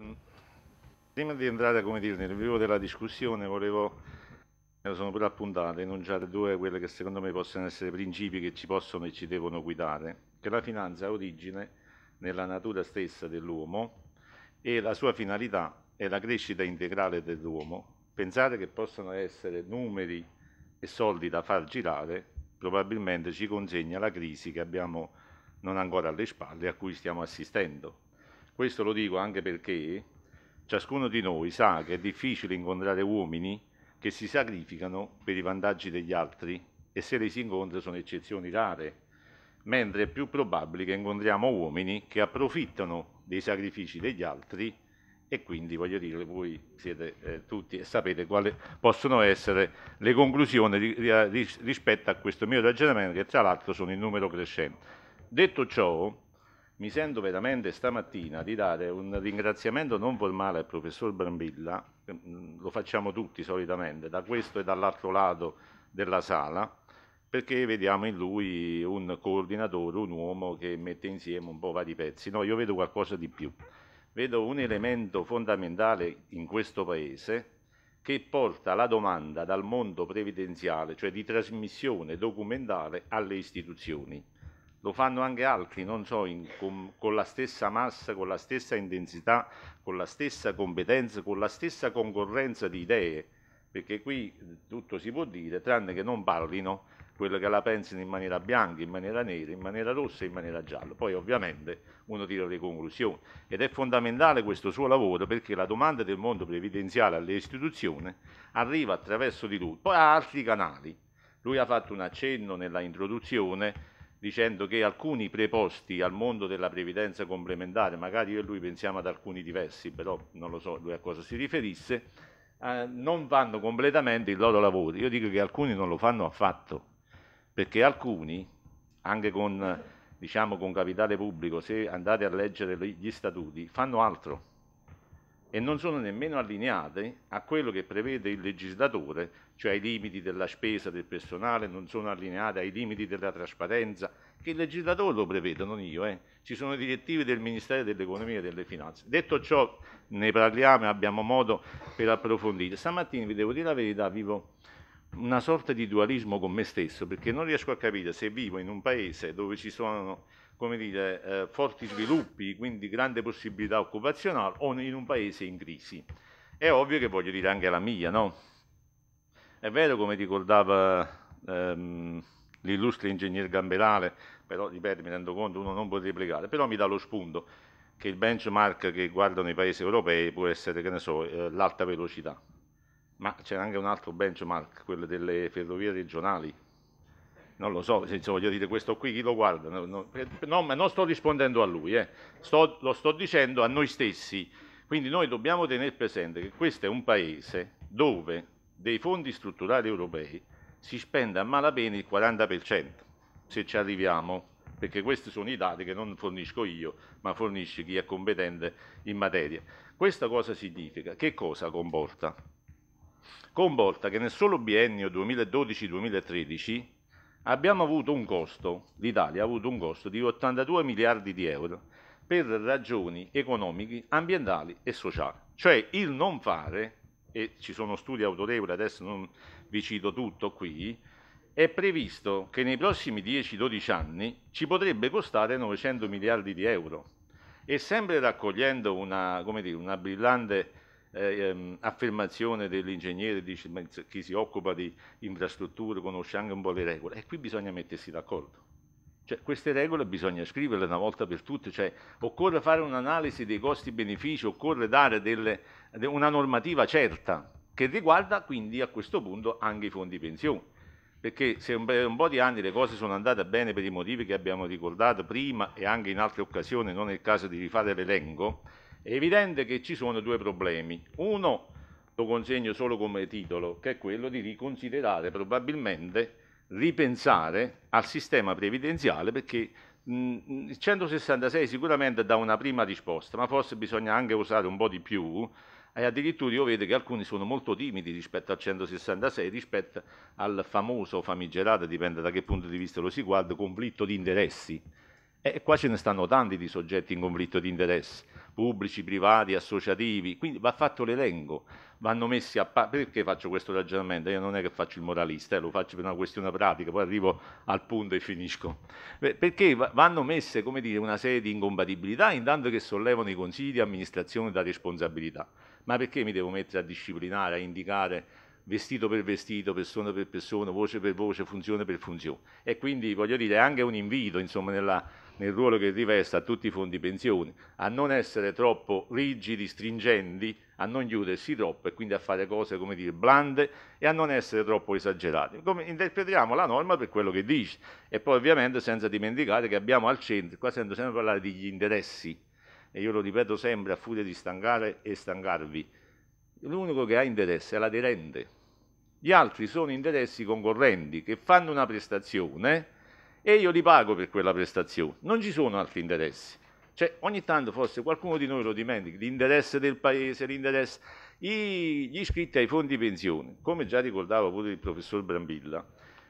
Ehm, prima di entrare dire, nel vivo della discussione volevo, me sono pure appuntate, enunciare due quelle che secondo me possono essere principi che ci possono e ci devono guidare, che la finanza ha origine nella natura stessa dell'uomo e la sua finalità è la crescita integrale dell'uomo. Pensare che possano essere numeri e soldi da far girare probabilmente ci consegna la crisi che abbiamo non ancora alle spalle a cui stiamo assistendo questo lo dico anche perché ciascuno di noi sa che è difficile incontrare uomini che si sacrificano per i vantaggi degli altri e se le si incontra sono eccezioni rare, mentre è più probabile che incontriamo uomini che approfittano dei sacrifici degli altri e quindi voglio dire, voi siete eh, tutti e sapete quali possono essere le conclusioni ri, ri, rispetto a questo mio ragionamento che tra l'altro sono in numero crescente. Detto ciò, mi sento veramente stamattina di dare un ringraziamento non formale al professor Brambilla, mm, lo facciamo tutti solitamente, da questo e dall'altro lato della sala, perché vediamo in lui un coordinatore, un uomo che mette insieme un po' vari pezzi. No, io vedo qualcosa di più. Vedo un elemento fondamentale in questo Paese che porta la domanda dal mondo previdenziale, cioè di trasmissione documentale, alle istituzioni lo fanno anche altri, non so, in, con, con la stessa massa, con la stessa intensità, con la stessa competenza, con la stessa concorrenza di idee, perché qui eh, tutto si può dire, tranne che non parlino quello che la pensano in maniera bianca, in maniera nera, in maniera rossa e in maniera gialla. Poi ovviamente uno tira le conclusioni ed è fondamentale questo suo lavoro perché la domanda del mondo previdenziale alle istituzioni arriva attraverso di lui, poi ha altri canali. Lui ha fatto un accenno nella introduzione dicendo che alcuni preposti al mondo della previdenza complementare, magari io e lui pensiamo ad alcuni diversi, però non lo so lui a cosa si riferisse, eh, non fanno completamente il loro lavoro. Io dico che alcuni non lo fanno affatto, perché alcuni, anche con, diciamo, con capitale pubblico, se andate a leggere gli statuti, fanno altro e non sono nemmeno allineate a quello che prevede il legislatore, cioè ai limiti della spesa del personale, non sono allineate ai limiti della trasparenza, che il legislatore lo prevede, non io. Eh. Ci sono direttive del Ministero dell'Economia e delle Finanze. Detto ciò, ne parliamo e abbiamo modo per approfondire. Stamattina, vi devo dire la verità, vivo una sorta di dualismo con me stesso, perché non riesco a capire se vivo in un paese dove ci sono come dire, eh, forti sviluppi, quindi grande possibilità occupazionale, o in un paese in crisi. È ovvio che voglio dire anche la mia, no? È vero, come ricordava ehm, l'illustre ingegner Gamberale, però ripeto, mi rendo conto, uno non può replicare, però mi dà lo spunto che il benchmark che guardano i paesi europei può essere, che ne so, eh, l'alta velocità. Ma c'è anche un altro benchmark, quello delle ferrovie regionali, non lo so, senso, voglio dire questo qui, chi lo guarda? No, no, eh, no, ma non sto rispondendo a lui, eh. sto, lo sto dicendo a noi stessi. Quindi noi dobbiamo tenere presente che questo è un paese dove dei fondi strutturali europei si spende a malapena il 40%, se ci arriviamo, perché questi sono i dati che non fornisco io, ma fornisce chi è competente in materia. Questa cosa significa? Che cosa comporta? Comporta che nel solo biennio 2012-2013 abbiamo avuto un costo, l'Italia ha avuto un costo di 82 miliardi di euro per ragioni economiche, ambientali e sociali. Cioè il non fare, e ci sono studi autorevoli, adesso non vi cito tutto qui, è previsto che nei prossimi 10-12 anni ci potrebbe costare 900 miliardi di euro. E sempre raccogliendo una, dire, una brillante eh, ehm, affermazione dell'ingegnere, dice chi si occupa di infrastrutture conosce anche un po' le regole, e qui bisogna mettersi d'accordo. Cioè, queste regole bisogna scriverle una volta per tutte, cioè, occorre fare un'analisi dei costi-benefici, occorre dare delle, una normativa certa che riguarda quindi a questo punto anche i fondi pensione perché se un, un po' di anni le cose sono andate bene per i motivi che abbiamo ricordato prima e anche in altre occasioni, non è il caso di rifare l'elenco, è evidente che ci sono due problemi. Uno lo consegno solo come titolo, che è quello di riconsiderare probabilmente, ripensare al sistema previdenziale perché mh, il 166 sicuramente dà una prima risposta, ma forse bisogna anche usare un po' di più e addirittura io vedo che alcuni sono molto timidi rispetto al 166, rispetto al famoso famigerato, dipende da che punto di vista lo si guarda, conflitto di interessi. E qua ce ne stanno tanti di soggetti in conflitto di interessi pubblici, privati, associativi, quindi va fatto l'elenco, vanno messi a parte. Perché faccio questo ragionamento? Io non è che faccio il moralista, eh, lo faccio per una questione pratica, poi arrivo al punto e finisco. Perché vanno messe, come dire, una serie di incompatibilità intanto che sollevano i consigli di amministrazione da responsabilità. Ma perché mi devo mettere a disciplinare, a indicare vestito per vestito, persona per persona, voce per voce, funzione per funzione? E quindi voglio dire, è anche un invito, insomma, nella nel ruolo che riveste a tutti i fondi pensioni, a non essere troppo rigidi, stringenti, a non chiudersi troppo e quindi a fare cose, come dire, blande e a non essere troppo esagerati. Come interpretiamo la norma per quello che dice e poi ovviamente senza dimenticare che abbiamo al centro, qua sento sempre parlare degli interessi e io lo ripeto sempre a furia di stancare e stancarvi, l'unico che ha interesse è l'aderente. Gli altri sono interessi concorrenti che fanno una prestazione e io li pago per quella prestazione, non ci sono altri interessi. Cioè, ogni tanto forse qualcuno di noi lo dimentica, l'interesse del paese, l'interesse... I, gli iscritti ai fondi pensione, come già ricordava pure il professor Brambilla,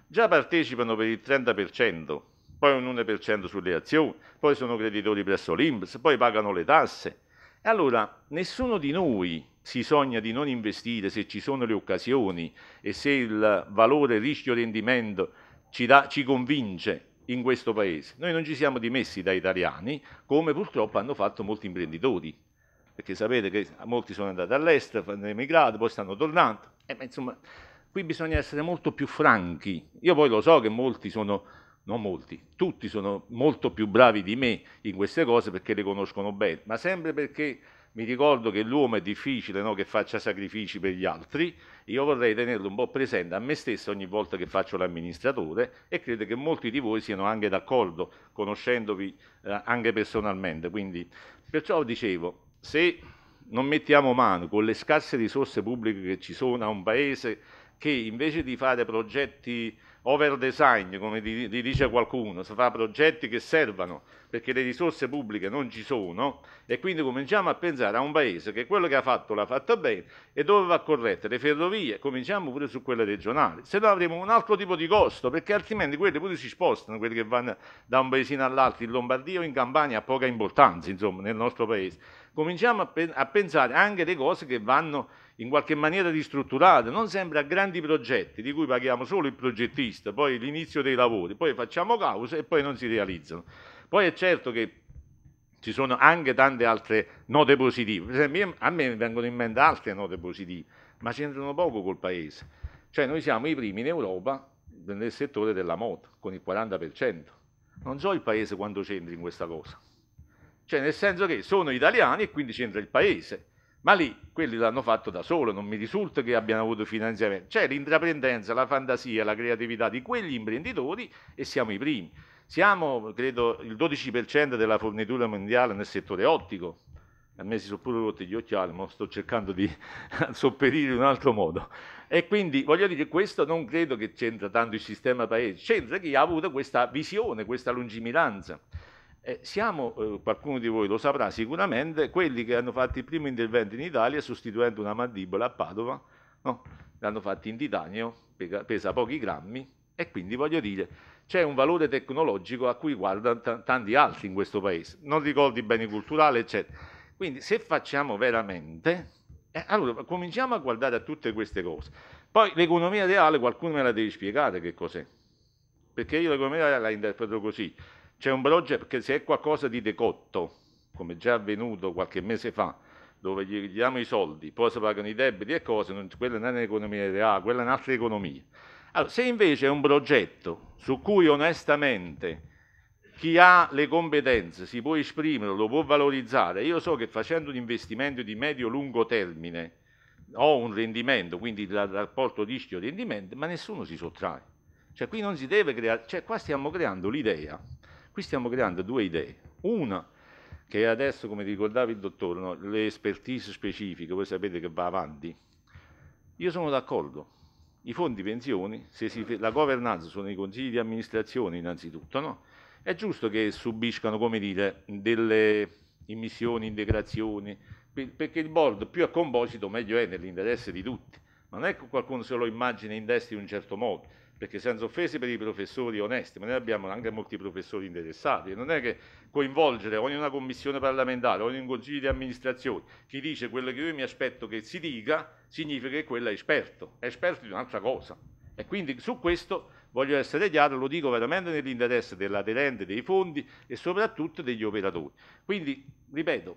già partecipano per il 30%, poi un 1% sulle azioni, poi sono creditori presso l'Inps, poi pagano le tasse. E allora nessuno di noi si sogna di non investire se ci sono le occasioni e se il valore rischio-rendimento ci, da, ci convince in questo paese. Noi non ci siamo dimessi da italiani, come purtroppo hanno fatto molti imprenditori, perché sapete che molti sono andati all'estero, hanno emigrato, poi stanno tornando. Eh, insomma, qui bisogna essere molto più franchi. Io poi lo so che molti sono, non molti, tutti sono molto più bravi di me in queste cose perché le conoscono bene, ma sempre perché mi ricordo che l'uomo è difficile no, che faccia sacrifici per gli altri, io vorrei tenerlo un po' presente a me stesso ogni volta che faccio l'amministratore e credo che molti di voi siano anche d'accordo, conoscendovi eh, anche personalmente. Quindi, perciò dicevo, se non mettiamo mano con le scarse risorse pubbliche che ci sono a un paese che invece di fare progetti over design, come di, di dice qualcuno, si fa progetti che servano perché le risorse pubbliche non ci sono e quindi cominciamo a pensare a un paese che quello che ha fatto l'ha fatto bene e dove va a corrette le ferrovie, cominciamo pure su quelle regionali, se no avremo un altro tipo di costo perché altrimenti quelle pure si spostano, quelli che vanno da un paesino all'altro in Lombardia o in Campania ha poca importanza insomma nel nostro paese. Cominciamo a, pe a pensare anche alle cose che vanno in qualche maniera ristrutturate, non sempre a grandi progetti di cui paghiamo solo il progettista, poi l'inizio dei lavori, poi facciamo causa e poi non si realizzano. Poi è certo che ci sono anche tante altre note positive, per esempio a me vengono in mente altre note positive, ma c'entrano poco col paese. Cioè noi siamo i primi in Europa nel settore della moto, con il 40%. Non so il paese quanto c'entri in questa cosa. Cioè nel senso che sono italiani e quindi c'entra il paese ma lì quelli l'hanno fatto da solo, non mi risulta che abbiano avuto finanziamento. C'è l'intraprendenza, la fantasia, la creatività di quegli imprenditori e siamo i primi. Siamo, credo, il 12% della fornitura mondiale nel settore ottico. A me si sono pure rotti gli occhiali, ma sto cercando di sopperire in un altro modo. E quindi voglio dire, questo non credo che c'entra tanto il sistema paese, c'entra chi ha avuto questa visione, questa lungimiranza. Eh, siamo, eh, qualcuno di voi lo saprà sicuramente, quelli che hanno fatto il primo intervento in Italia sostituendo una mandibola a Padova, no? l'hanno fatto in titanio, pesa pochi grammi e quindi voglio dire c'è un valore tecnologico a cui guardano tanti altri in questo paese, non ricordi i beni culturali eccetera. Quindi se facciamo veramente, eh, allora cominciamo a guardare a tutte queste cose. Poi l'economia reale qualcuno me la deve spiegare che cos'è, perché io l'economia reale la interpreto così c'è un project che se è qualcosa di decotto, come già avvenuto qualche mese fa, dove gli, gli diamo i soldi, poi si pagano i debiti e cose, non, quella non è un'economia reale, ah, quella è un'altra economia. Allora, se invece è un progetto su cui onestamente chi ha le competenze si può esprimere, lo può valorizzare, io so che facendo un investimento di medio-lungo termine ho un rendimento, quindi il rapporto rischio-rendimento, ma nessuno si sottrae. Cioè qui non si deve creare, cioè qua stiamo creando l'idea Qui stiamo creando due idee. Una che adesso, come ricordava il dottore, no, le expertise specifiche, voi sapete che va avanti. Io sono d'accordo. I fondi pensioni, si, la governanza sono i consigli di amministrazione innanzitutto, no? È giusto che subiscano, come dire, delle immissioni, integrazioni, perché il board più è composito meglio è nell'interesse di tutti. Ma non è che qualcuno se lo immagina in testa in un certo modo perché senza offese per i professori onesti, ma noi abbiamo anche molti professori interessati, non è che coinvolgere o in una commissione parlamentare o in un consiglio di amministrazione chi dice quello che io mi aspetto che si dica, significa che quello è esperto, è esperto di un'altra cosa. E quindi su questo voglio essere chiaro, lo dico veramente nell'interesse dell'aderente, dei fondi e soprattutto degli operatori. Quindi, ripeto,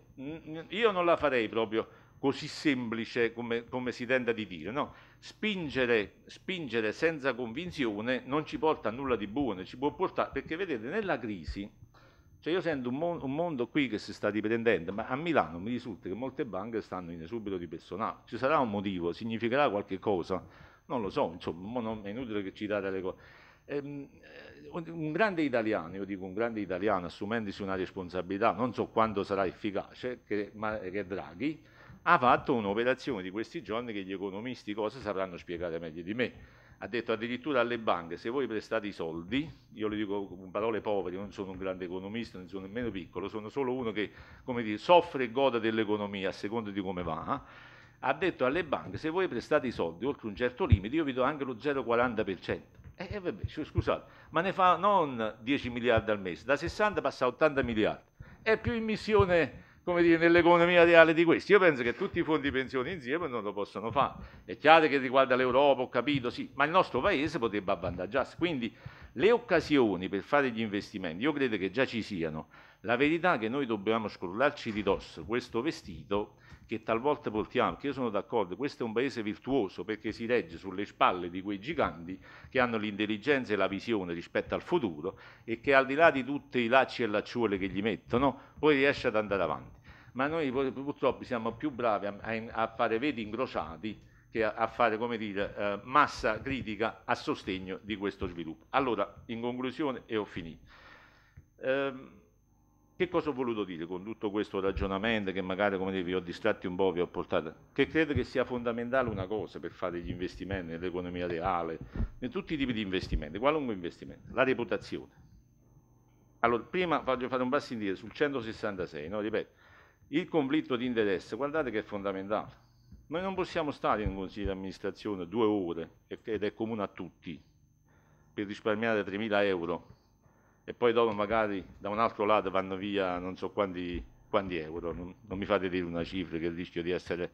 io non la farei proprio così semplice come, come si tenta di dire. No? Spingere, spingere senza convinzione non ci porta a nulla di buono, ci può portare, perché vedete, nella crisi, cioè io sento un, mon- un, mondo qui che si sta riprendendo, ma a Milano mi risulta che molte banche stanno in esubito di personale. Ci sarà un motivo, significherà qualche cosa? Non lo so, insomma, non è inutile che citare le cose. Ehm, eh, un grande italiano, io dico un grande italiano, assumendosi una responsabilità, non so quando sarà efficace, che, ma, che Draghi, ha fatto un'operazione di questi giorni che gli economisti cosa sapranno spiegare meglio di me. Ha detto addirittura alle banche, se voi prestate i soldi, io le dico con parole povere, non sono un grande economista, non sono nemmeno piccolo, sono solo uno che dire, soffre e goda dell'economia a seconda di come va, eh. ha detto alle banche, se voi prestate i soldi oltre un certo limite, io vi do anche lo 0,40%. E eh, vabbè, scusate, ma ne fa non 10 miliardi al mese, da 60 passa a 80 miliardi. È più in missione come dire, nell'economia reale di questo. Io penso che tutti i fondi pensioni insieme non lo possono fare. È chiaro che riguarda l'Europa, ho capito, sì, ma il nostro paese potrebbe avvantaggiarsi. Quindi le occasioni per fare gli investimenti, io credo che già ci siano. La verità è che noi dobbiamo scrollarci di dosso questo vestito che talvolta portiamo, che io sono d'accordo, questo è un paese virtuoso perché si regge sulle spalle di quei giganti che hanno l'intelligenza e la visione rispetto al futuro e che al di là di tutti i lacci e lacciuole che gli mettono, poi riesce ad andare avanti ma noi purtroppo siamo più bravi a, a fare veti incrociati che a, a fare dire, eh, massa critica a sostegno di questo sviluppo. Allora, in conclusione, e ho finito. Eh, che cosa ho voluto dire con tutto questo ragionamento che magari dire, vi ho distratti un po', vi ho portato? Che credo che sia fondamentale una cosa per fare gli investimenti nell'economia reale, in tutti i tipi di investimenti, qualunque investimento, la reputazione. Allora, prima voglio fare un passo indietro sul 166, no? ripeto, il conflitto di interesse, guardate che è fondamentale. Noi non possiamo stare in un consiglio di amministrazione due ore, ed è comune a tutti, per risparmiare 3.000 euro e poi dopo magari da un altro lato vanno via non so quanti, quanti euro, non, non, mi fate dire una cifra che rischio di essere,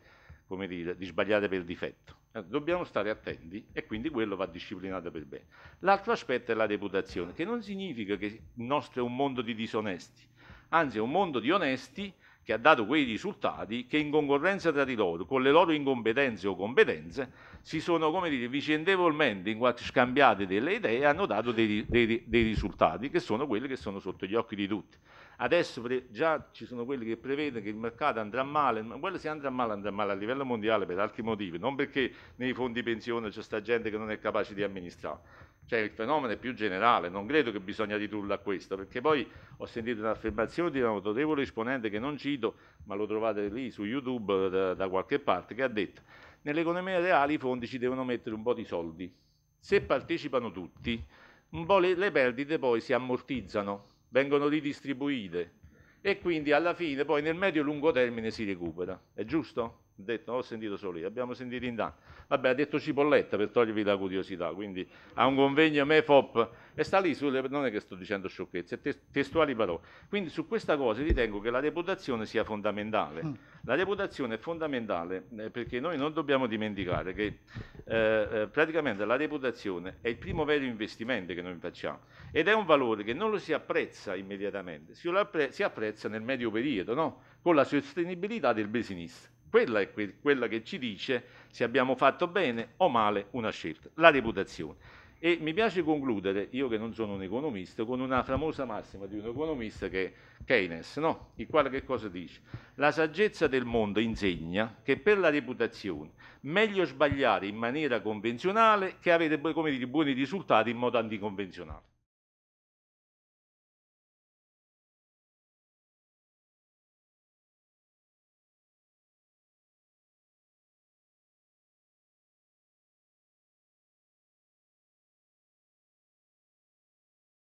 come dire, di sbagliare per difetto. Eh, dobbiamo stare attenti e quindi quello va disciplinato per bene. L'altro aspetto è la reputazione, che non significa che il nostro è un mondo di disonesti, anzi è un mondo di onesti che ha dato quei risultati che in concorrenza tra di loro, con le loro incompetenze o competenze, si sono come dire, vicendevolmente in quanto scambiate delle idee e hanno dato dei, dei, dei, risultati che sono quelli che sono sotto gli occhi di tutti. Adesso pre, già ci sono quelli che prevedono che il mercato andrà male, ma quello se andrà male andrà male a livello mondiale per altri motivi, non perché nei fondi pensione c'è sta gente che non è capace di amministrare, cioè il fenomeno è più generale, non credo che bisogna ridurlo a questo, perché poi ho sentito un'affermazione di un autorevole esponente che non cito, ma lo trovate lì su YouTube da, da qualche parte, che ha detto nell'economia reale i fondi ci devono mettere un po' di soldi, se partecipano tutti, un po' le, le perdite poi si ammortizzano, vengono ridistribuite e quindi alla fine poi nel medio e lungo termine si recupera, è giusto? detto, non ho sentito solo io, abbiamo sentito in tanti. Vabbè, ha detto Cipolletta per togliervi la curiosità, quindi ha un convegno me FOP e sta lì sulle, non è che sto dicendo sciocchezze, testuali parole. Quindi su questa cosa ritengo che la reputazione sia fondamentale. Mm. La reputazione è fondamentale eh, perché noi non dobbiamo dimenticare che eh, eh, praticamente la reputazione è il primo vero investimento che noi facciamo ed è un valore che non lo si apprezza immediatamente, si, si apprezza nel medio periodo, no? con la sostenibilità del business. Quella è que- quella che ci dice se abbiamo fatto bene o male una scelta, la reputazione. E mi piace concludere, io che non sono un economista, con una famosa massima di un economista che è Keynes, no? il quale che cosa dice? La saggezza del mondo insegna che per la reputazione meglio sbagliare in maniera convenzionale che avere come dire, buoni risultati in modo anticonvenzionale.